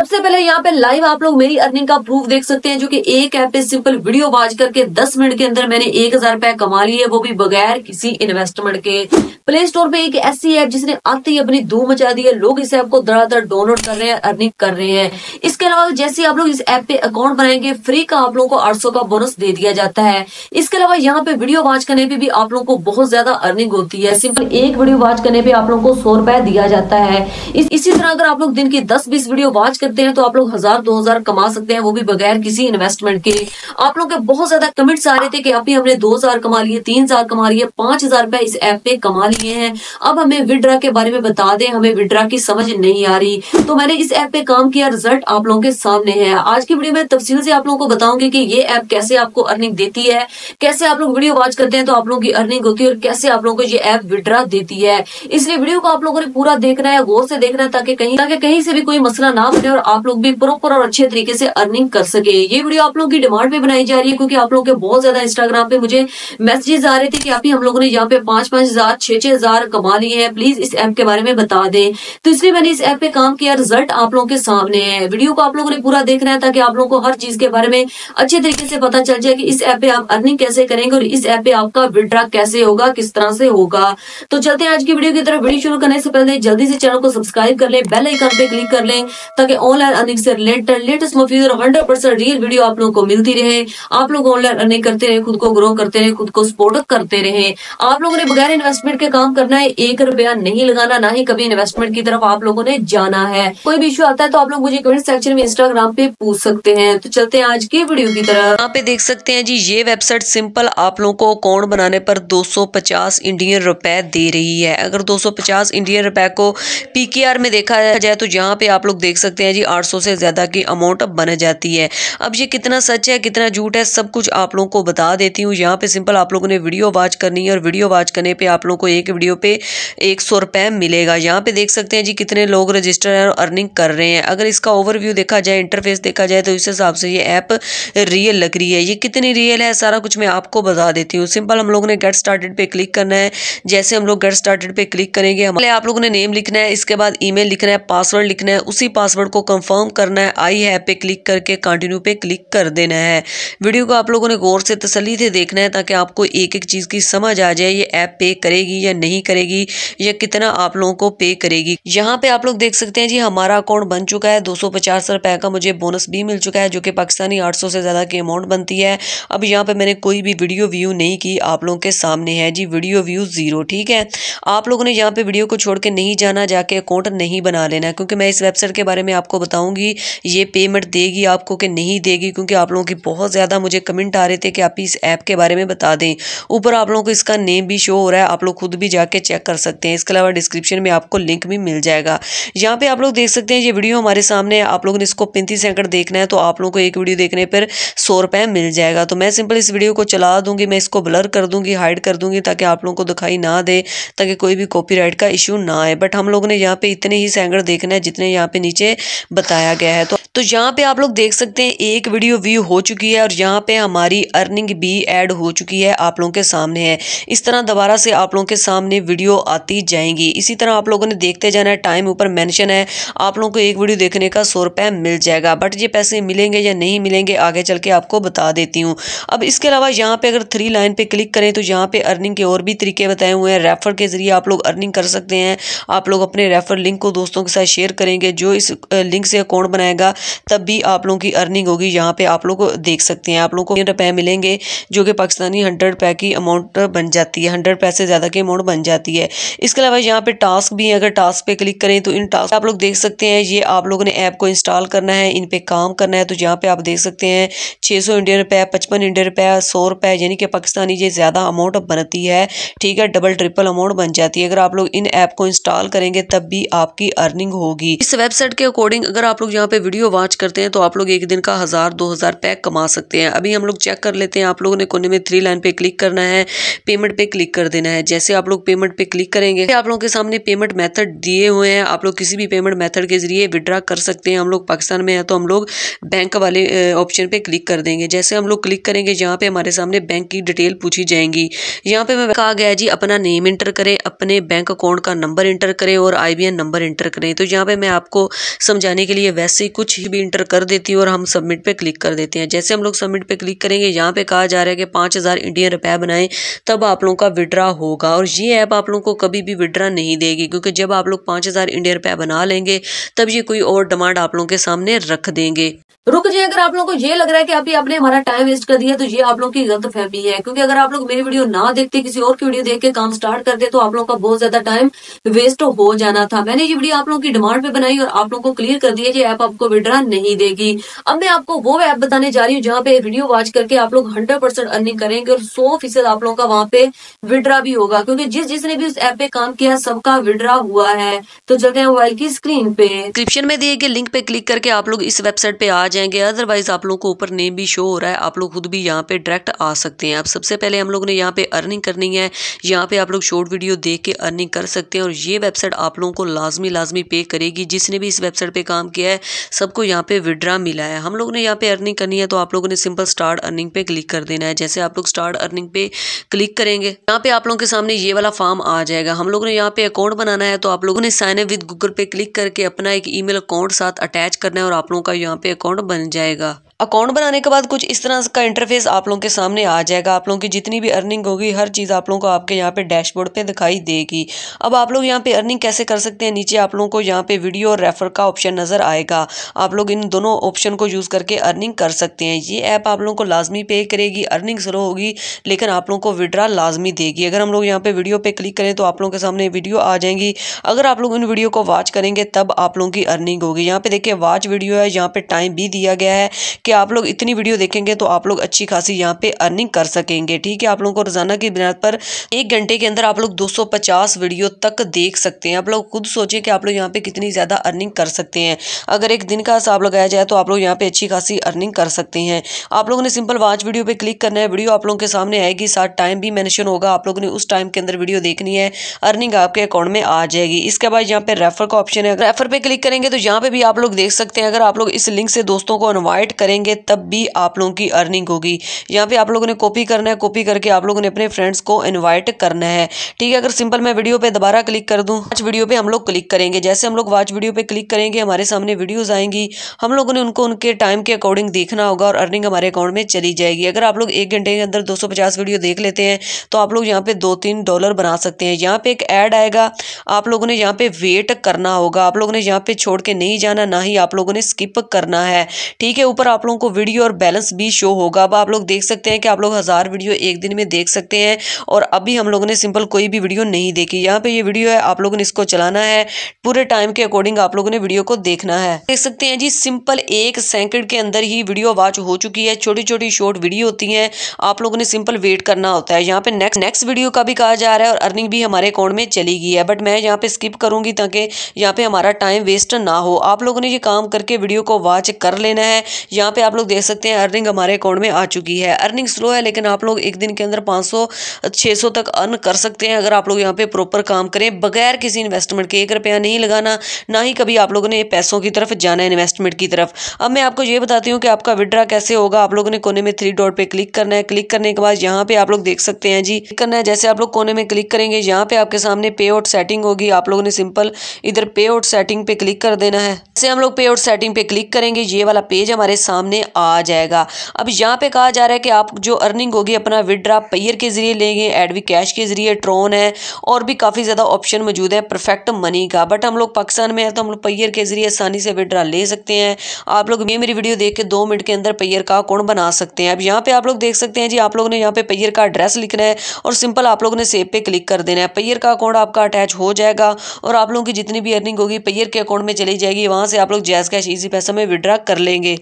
सबसे पहले यहाँ पे लाइव आप लोग मेरी अर्निंग का प्रूफ देख सकते हैं जो कि एक ऐप पे सिंपल वीडियो वाच करके 10 मिनट के अंदर मैंने एक हजार रुपए कमा ली है वो भी बगैर किसी इन्वेस्टमेंट के प्ले स्टोर पे एक ऐसी ऐप जिसने आते ही अपनी धूम मचा दी है लोग इस ऐप को धड़ाधड़ डाउनलोड कर रहे हैं अर्निंग कर रहे हैं इसके अलावा जैसे आप लोग इस ऐप पे अकाउंट बनाएंगे फ्री का आप लोगों को आठ का बोनस दे दिया जाता है इसके अलावा यहाँ पे वीडियो वाच करने पे भी आप लोगों को बहुत ज्यादा अर्निंग होती है सिंपल एक वीडियो वाच करने पे आप लोगों को सौ रुपए दिया जाता है इसी तरह अगर आप लोग दिन की दस बीस वीडियो वाच करते हैं तो आप लोग हजार दो हजार कमा सकते हैं वो भी बगैर किसी इन्वेस्टमेंट के आप लोग के बहुत ज्यादा कमेंट्स आ रहे थे कि अभी हमने दो हजार कमा लिए तीन हजार कमा लिए पांच हजार रुपए इस ऐप पे कमा लिए हैं अब हमें विड्रा के बारे में बता दें हमें विड्रा की समझ नहीं आ रही तो मैंने इस ऐप पे काम किया रिजल्ट आप लोगों के सामने है आज की वीडियो में तफसील से आप लोगों को बताऊंगी की ये ऐप कैसे आपको अर्निंग देती है कैसे आप लोग वीडियो वॉच करते हैं तो आप लोगों की अर्निंग होती है और कैसे आप लोगों को ये ऐप विड्रा देती है इसलिए वीडियो को आप लोगों ने पूरा देखना है गौर से देखना है ताकि कहीं ताकि कहीं से भी कोई मसला ना बने और आप लोग भी प्रॉपर और अच्छे तरीके से अर्निंग कर सके ये वीडियो आप लोगों की डिमांड पे बनाई जा रही है क्योंकि आप लोगों के बहुत ज्यादा इंस्टाग्राम पे मुझे मैसेजेस आ रहे थे कि आप ही हम लोगों ने यहाँ पे पांच पांच हजार छह छह हजार कमा लिए हैं प्लीज इस ऐप के बारे में बता दें तो इसलिए मैंने इस ऐप पे काम किया रिजल्ट आप लोगों के सामने है वीडियो को आप लोगों ने पूरा देखना है ताकि आप लोगों को हर चीज के बारे में अच्छे तरीके से पता चल जाए कि इस ऐप पे आप अर्निंग कैसे करेंगे और इस ऐप पे आपका विड्रा कैसे होगा किस तरह से होगा तो चलते हैं आज की वीडियो की तरफ वीडियो शुरू करने से पहले जल्दी से चैनल को सब्सक्राइब कर लें बेल आइकन पे क्लिक कर लें ताकि ऑनलाइन अर्निंग से रिलेटेड लेटेस्ट मोफ्यूजर और हंड्रेड परसेंट रियल वीडियो आप लोगों को मिलती रहे आप लोग ऑनलाइन अर्निंग करते रहे खुद को ग्रो करते रहे खुद को सपोर्ट करते रहे आप लोगों ने बगैर इन्वेस्टमेंट के काम करना है एक रुपया नहीं लगाना ना ही कभी इन्वेस्टमेंट की तरफ आप लोगों ने जाना है कोई भी इशू आता है तो आप लोग मुझे कमेंट सेक्शन में इंस्टाग्राम पे पूछ सकते हैं तो चलते हैं आज की वीडियो की तरफ यहाँ पे देख सकते हैं जी ये वेबसाइट सिंपल आप लोगों को अकाउंट बनाने पर 250 इंडियन रुपए दे रही है अगर 250 इंडियन रुपए को पीकेआर में देखा जाए तो यहाँ पे आप लोग देख सकते हैं जी आठ से ज़्यादा की अमाउंट बन जाती है अब ये कितना सच है कितना झूठ है सब कुछ आप लोगों को बता देती हूँ यहाँ पे सिंपल आप लोगों ने वीडियो वॉच करनी है और वीडियो वॉच करने पे आप लोगों को एक वीडियो पे एक सौ रुपए मिलेगा यहाँ पे देख सकते हैं जी कितने लोग रजिस्टर हैं और अर्निंग कर रहे हैं अगर इसका ओवरव्यू देखा जाए इंटरफेस देखा जाए तो इस हिसाब से ये ऐप रियल लग रही है ये कितनी रियल है सारा कुछ मैं आपको बता देती हूँ सिंपल हम लोगों ने गेट स्टार्टेड पे क्लिक करना है जैसे हम लोग गेट स्टार्टेड पे क्लिक करेंगे हमारे आप लोगों ने नेम लिखना है इसके बाद ईमेल लिखना है पासवर्ड लिखना है उसी पासवर्ड को कंफर्म करना है आई है पे क्लिक करके कंटिन्यू पे क्लिक कर देना है वीडियो को आप लोगों ने गौर से तसली से देखना है ताकि आपको एक एक चीज़ की समझ आ जाए ये ऐप पे करेगी या नहीं करेगी या कितना आप लोगों को पे करेगी यहाँ पे आप लोग देख सकते हैं जी हमारा अकाउंट बन चुका है दो सौ पचास रुपए का मुझे बोनस भी मिल चुका है जो कि पाकिस्तानी आठ सौ से ज़्यादा की अमाउंट बनती है अब यहाँ पर मैंने कोई भी वीडियो व्यू नहीं की आप लोगों के सामने है जी वीडियो व्यू ज़ीरो ठीक है आप लोगों ने यहाँ पर वीडियो को छोड़ के नहीं जाना जाके अकाउंट नहीं बना लेना क्योंकि मैं इस वेबसाइट के बारे में आपको आपको बताऊंगी ये पेमेंट देगी आपको कि नहीं देगी क्योंकि आप लोगों की बहुत ज़्यादा मुझे कमेंट आ रहे थे कि आप इस ऐप के बारे में बता दें ऊपर आप लोगों को इसका नेम भी शो हो रहा है आप लोग खुद भी जाके चेक कर सकते हैं इसके अलावा डिस्क्रिप्शन में आपको लिंक भी मिल जाएगा यहाँ पर आप लोग देख सकते हैं ये वीडियो हमारे सामने आप लोगों ने इसको पैंतीस सेकंड देखना है तो आप लोगों को एक वीडियो देखने पर सौ रुपये मिल जाएगा तो मैं सिंपल इस वीडियो को चला दूँगी मैं इसको ब्लर कर दूँगी हाइड कर दूँगी ताकि आप लोगों को दिखाई ना दे ताकि कोई भी कॉपीराइट का इशू ना आए बट हम लोगों ने यहाँ पे इतने ही सेंगड़ देखना है जितने यहाँ पे नीचे बताया गया है तो तो यहाँ पे आप लोग देख सकते हैं एक वीडियो व्यू हो चुकी है और यहाँ पे हमारी अर्निंग भी ऐड हो चुकी है आप लोगों के सामने है इस तरह दोबारा से आप लोगों के सामने वीडियो आती जाएंगी इसी तरह आप लोगों ने देखते जाना है टाइम ऊपर मैंशन है आप लोगों को एक वीडियो देखने का सौ रुपये मिल जाएगा बट ये पैसे मिलेंगे या नहीं मिलेंगे आगे चल के आपको बता देती हूँ अब इसके अलावा यहाँ पर अगर थ्री लाइन पर क्लिक करें तो यहाँ पर अर्निंग के और भी तरीके बताए हुए हैं रेफ़र के ज़रिए आप लोग अर्निंग कर सकते हैं आप लोग अपने रेफ़र लिंक को दोस्तों के साथ शेयर करेंगे जो इस लिंक से अकाउंट बनाएगा तब भी आप लोगों की अर्निंग होगी यहाँ पे आप लोग देख सकते हैं आप लोगों को रुपए मिलेंगे जो कि पाकिस्तानी हंड्रेड रुपए की अमाउंट बन जाती है हंड्रेड रुपए से ज़्यादा की अमाउंट बन जाती है इसके अलावा यहाँ पे टास्क भी है अगर टास्क पे क्लिक करें तो इन टास्क आप लोग देख सकते हैं ये आप लोगों ने ऐप को इंस्टॉल करना है इन पर काम करना है तो यहाँ पर आप देख सकते हैं छः सौ इंडियन रुपए पचपन इंडियन रुपए सौ रुपए यानी कि पाकिस्तानी ये ज़्यादा अमाउंट बनती है ठीक है डबल ट्रिपल अमाउंट बन जाती है अगर आप लोग इन ऐप को इंस्टॉल करेंगे तब भी आपकी अर्निंग होगी इस वेबसाइट के अकॉर्डिंग अगर आप लोग यहाँ पे वीडियो वॉच करते हैं तो आप लोग एक दिन का हज़ार दो हज़ार पैक कमा सकते हैं अभी हम लोग चेक कर लेते हैं आप लोगों ने कोने में थ्री लाइन पे क्लिक करना है पेमेंट पे क्लिक कर देना है जैसे आप लोग पेमेंट पे क्लिक करेंगे आप लोगों के सामने पेमेंट मेथड दिए हुए हैं आप लोग किसी भी पेमेंट मेथड के जरिए विड्रा कर सकते हैं हम लोग पाकिस्तान में हैं तो हम लोग बैंक वाले ऑप्शन पे क्लिक कर देंगे जैसे हम लोग क्लिक करेंगे यहाँ पे हमारे सामने बैंक की डिटेल पूछी जाएंगी यहाँ पे मैं कहा गया जी अपना नेम इंटर करें अपने बैंक अकाउंट का नंबर इंटर करें और आई नंबर इंटर करें तो यहाँ पे मैं आपको समझाने के लिए वैसे कुछ कुछ भी इंटर कर देती है और हम सबमिट पे क्लिक कर देते हैं जैसे हम लोग सबमिट पे क्लिक करेंगे यहाँ पे कहा जा रहा है कि पाँच हज़ार इंडियन रुपए बनाएं तब आप लोगों का विड्रा होगा और ये ऐप आप लोगों को कभी भी विड्रा नहीं देगी क्योंकि जब आप लोग पाँच हज़ार इंडियन रुपया बना लेंगे तब ये कोई और डिमांड आप लोगों के सामने रख देंगे रुक जाए अगर आप लोगों को ये लग रहा है कि अभी आपने हमारा टाइम वेस्ट कर दिया तो ये आप लोगों की गलत फहमी है क्योंकि अगर आप लोग मेरी वीडियो ना देखते किसी और की वीडियो देख के काम स्टार्ट करते तो आप लोगों का बहुत ज्यादा टाइम वेस्ट हो जाना था मैंने ये वीडियो आप लोगों की डिमांड पे बनाई और आप लोगों को क्लियर कर दिया ये ऐप आपको ड्रा नहीं देगी अब मैं आपको वो ऐप बताने जा रही हूँ जहाँ पे वीडियो वॉच करके आप लोग हंड्रेड परसेंट अर्निंग करेंगे और सौ फीसद आप लोगों का वहां पे विड्रा भी होगा क्योंकि जिस जिसने भी उस ऐप पे काम किया सबका विड्रा हुआ है तो चलते हैं मोबाइल की स्क्रीन पे डिस्क्रिप्शन में दिए गए लिंक पे क्लिक करके आप लोग इस वेबसाइट पे आ जाएंगे अदरवाइज आप लोग को ऊपर नेम भी शो हो रहा है आप लोग खुद भी यहाँ पे डायरेक्ट आ सकते हैं अब सबसे पहले हम लोग ने यहाँ पे अर्निंग करनी है यहाँ पे आप लोग शॉर्ट वीडियो देख के अर्निंग कर सकते हैं और ये वेबसाइट आप लोगों को लाजमी लाजमी पे करेगी जिसने भी इस वेबसाइट पे काम किया है सब आपको यहाँ पे विड्रा मिला है हम लोगों ने यहाँ पे अर्निंग करनी है तो आप लोगों ने सिंपल स्टार्ट अर्निंग पे क्लिक कर देना है जैसे आप लोग स्टार्ट अर्निंग पे क्लिक करेंगे यहाँ पे आप लोगों के सामने ये वाला फॉर्म आ जाएगा हम लोगों ने यहाँ पे अकाउंट बनाना है तो आप लोगों ने साइन अप विद गूगल पे क्लिक करके अपना एक ई अकाउंट साथ अटैच करना है और आप लोगों का यहाँ पे अकाउंट बन जाएगा अकाउंट बनाने के बाद कुछ इस तरह का इंटरफेस आप लोगों के सामने आ जाएगा आप लोगों की जितनी भी अर्निंग होगी हर चीज़ आप लोगों को आपके यहाँ पे डैशबोर्ड पे दिखाई देगी अब आप लोग यहाँ पे अर्निंग कैसे कर सकते हैं नीचे आप लोगों को यहाँ पे वीडियो और रेफर का ऑप्शन नज़र आएगा आप लोग इन दोनों ऑप्शन को यूज़ करके अर्निंग कर सकते हैं ये ऐप आप लोगों को लाजमी पे करेगी अर्निंग स्लो होगी लेकिन आप लोगों को विड्रा लाजमी देगी अगर हम लोग यहाँ पे वीडियो पे क्लिक करें तो आप लोगों के सामने वीडियो आ जाएंगी अगर आप लोग इन वीडियो को वॉच करेंगे तब आप लोगों की अर्निंग होगी यहाँ पे देखिए वॉच वीडियो है यहाँ पे टाइम भी दिया गया है कि आप लोग इतनी वीडियो देखेंगे तो आप लोग अच्छी खासी यहाँ पे अर्निंग कर सकेंगे ठीक है आप लोगों को रोज़ाना की बुनियाद पर एक घंटे के अंदर आप लोग 250 वीडियो तक देख सकते हैं आप लोग खुद सोचें कि आप लोग यहाँ पे कितनी ज़्यादा अर्निंग कर सकते हैं अगर एक दिन का हिसाब लगाया जाए तो आप लोग यहाँ पे अच्छी खासी अर्निंग कर सकते हैं आप लोगों ने सिंपल वाच वीडियो पे क्लिक करना है वीडियो आप लोगों के सामने आएगी साथ टाइम भी मैंशन होगा आप लोगों ने उस टाइम के अंदर वीडियो देखनी है अर्निंग आपके अकाउंट में आ जाएगी इसके बाद यहाँ पे रेफर का ऑप्शन है रेफर पे क्लिक करेंगे तो यहाँ पे भी आप लोग देख सकते हैं अगर आप लोग इस लिंक से दोस्तों को इन्वाइट करें करेंगे तब भी आप लोगों की अर्निंग होगी यहाँ पे आप लोगों ने कॉपी करना है कॉपी करके आप लोगों ने अपने फ्रेंड्स को इनवाइट करना है ठीक है अगर सिंपल मैं वीडियो पे दोबारा क्लिक कर दूँ वाच वीडियो पे हम लोग क्लिक करेंगे जैसे हम लोग वाच वीडियो पे क्लिक करेंगे हमारे सामने वीडियोज़ आएंगी हम लोगों ने उनको उनके टाइम के अकॉर्डिंग देखना होगा और अर्निंग हमारे अकाउंट में चली जाएगी अगर आप लोग एक घंटे के अंदर दो वीडियो देख लेते हैं तो आप लोग यहाँ पे दो तीन डॉलर बना सकते हैं यहाँ पे एक ऐड आएगा आप लोगों ने यहाँ पे वेट करना होगा आप लोगों ने यहाँ पे छोड़ के नहीं जाना ना ही आप लोगों ने स्किप करना है ठीक है ऊपर आप लोगों को वीडियो और बैलेंस भी शो होगा अब आप लोग देख सकते हैं कि आप लोग हज़ार वीडियो एक दिन में देख सकते हैं और अभी हम लोगों ने सिंपल कोई भी वीडियो नहीं देखी यहाँ पे ये वीडियो है आप लोगों ने इसको चलाना है पूरे टाइम के अकॉर्डिंग आप लोगों ने वीडियो को देखना है देख सकते हैं जी सिंपल एक सेकंड के अंदर ही वीडियो वॉच हो चुकी है छोटी छोटी शॉर्ट वीडियो होती है आप लोगों ने सिंपल वेट करना होता है यहाँ पे नेक्स्ट नेक्स्ट वीडियो का भी कहा जा रहा है और अर्निंग भी हमारे अकाउंट में चली गई है बट मैं यहाँ पे स्किप करूंगी ताकि यहाँ पे हमारा टाइम वेस्ट ना हो आप लोगों ने ये काम करके वीडियो को वॉच कर लेना है यहाँ पे आप लोग देख सकते हैं अर्निंग हमारे अकाउंट में आ चुकी है अर्निंग स्लो है लेकिन आप लोग एक दिन के अंदर 500 600 तक अर्न कर सकते हैं अगर आप लोग यहाँ पे प्रॉपर काम करें बगैर किसी इन्वेस्टमेंट के एक रुपया नहीं लगाना ना ही कभी आप लोगों ने पैसों की तरफ जाना है इन्वेस्टमेंट की तरफ अब मैं आपको ये बताती हूँ कि आपका विड्रा कैसे होगा आप लोगों ने कोने में थ्री डॉट पर क्लिक करना है क्लिक करने के बाद यहाँ पे आप लोग देख सकते हैं जी क्लिक करना है जैसे आप लोग कोने में क्लिक करेंगे यहाँ पे आपके सामने पे आउट सेटिंग होगी आप लोगों ने सिंपल इधर पे आउट सेटिंग पे क्लिक कर देना है जैसे हम लोग पे आउट सेटिंग पे क्लिक करेंगे ये वाला पेज हमारे सामने सामने आ जाएगा अब यहाँ पे कहा जा रहा है कि आप जो अर्निंग होगी अपना विदड्रा पेयर के ज़रिए लेंगे एडवी कैश के ज़रिए ट्रोन है और भी काफ़ी ज़्यादा ऑप्शन मौजूद है परफेक्ट मनी का बट हम लोग पाकिस्तान में है तो हम लोग पेयर के ज़रिए आसानी से विदड्रा ले सकते हैं आप लोग ये मेरी वीडियो देख के दो मिनट के अंदर पेयर का अकाउंट बना सकते हैं अब यहाँ पर आप लोग देख सकते हैं जी आप लोगों ने यहाँ पे पेयर का एड्रेस लिखना है और सिंपल आप लोगों ने सेब पे क्लिक कर देना है पेयर का अकाउंट आपका अटैच हो जाएगा और आप लोगों की जितनी भी अर्निंग होगी पेयर के अकाउंट में चली जाएगी वहाँ से आप लोग जैस कैश इजी पैसा में विड्रा कर लेंगे